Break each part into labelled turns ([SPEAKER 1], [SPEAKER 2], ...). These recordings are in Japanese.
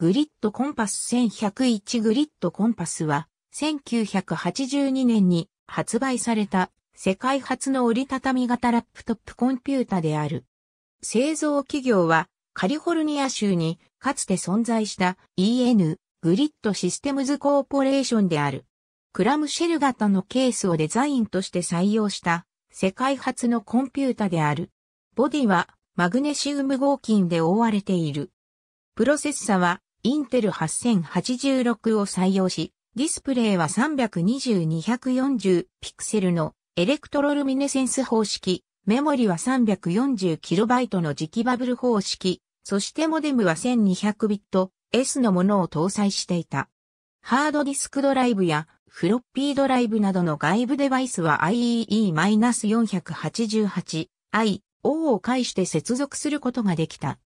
[SPEAKER 1] グリッドコンパス1101グリッドコンパスは、1982年に発売された世界初の折りたたみ型ラップトップコンピュータである。製造企業はカリフォルニア州にかつて存在した EN グリッドシステムズコーポレーションである。クラムシェル型のケースをデザインとして採用した世界初のコンピュータである。ボディはマグネシウム合金で覆われている。プロセッサはインテル8086を採用し、ディスプレイは320240ピクセルのエレクトロルミネセンス方式、メモリは 340KB の磁気バブル方式、そしてモデムは 1200bit S のものを搭載していた。ハードディスクドライブやフロッピードライブなどの外部デバイスは IEE-488i O を介して接続することができた。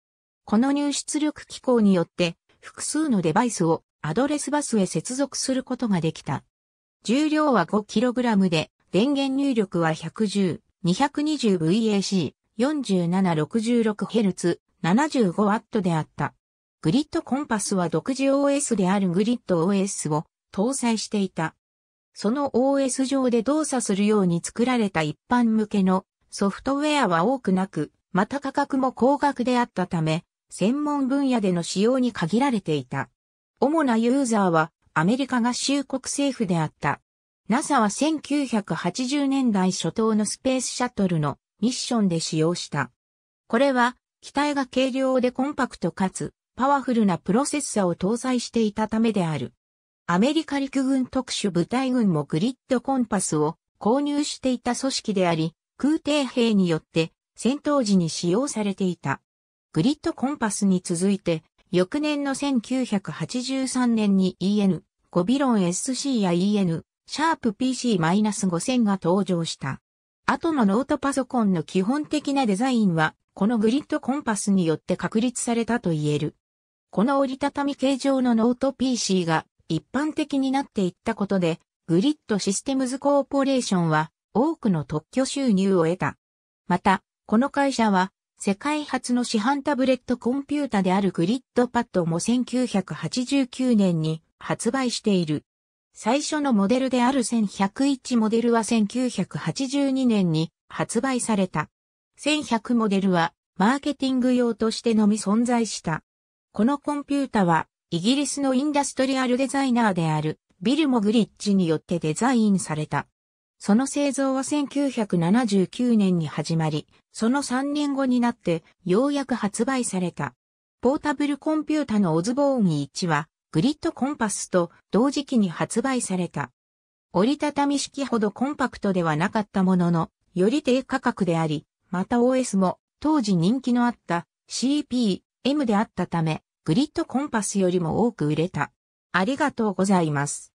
[SPEAKER 1] この入出力機構によって複数のデバイスをアドレスバスへ接続することができた。重量は 5kg で、電源入力は 110-220VAC、4766Hz、75W であった。グリッドコンパスは独自 OS であるグリッド OS を搭載していた。その OS 上で動作するように作られた一般向けのソフトウェアは多くなく、また価格も高額であったため、専門分野での使用に限られていた。主なユーザーはアメリカ合衆国政府であった。NASA は1980年代初頭のスペースシャトルのミッションで使用した。これは、機体が軽量でコンパクトかつ、パワフルなプロセッサを搭載していたためである。アメリカ陸軍特殊部隊軍もグリッドコンパスを購入していた組織であり、空挺兵によって戦闘時に使用されていた。グリッドコンパスに続いて、翌年の1983年に EN、5ビロン SC や EN、シャープ PC-5000 が登場した。後のノートパソコンの基本的なデザインは、このグリッドコンパスによって確立されたと言える。この折りたたみ形状のノート PC が一般的になっていったことで、グリッドシステムズコーポレーションは多くの特許収入を得た。また、この会社は世界初の市販タブレットコンピュータであるグリッドパッドも1989年に発売している。最初のモデルである1101モデルは1982年に発売された。1100モデルはマーケティング用としてのみ存在した。このコンピュータはイギリスのインダストリアルデザイナーであるビルモ・グリッチによってデザインされた。その製造は1979年に始まり、その3年後になってようやく発売された。ポータブルコンピュータのオズボーン1はグリッドコンパスと同時期に発売された。折りたたみ式ほどコンパクトではなかったものの、より低価格であり、また OS も当時人気のあった CP、M であったため、グリッドコンパスよりも多く売れた。ありがとうございます。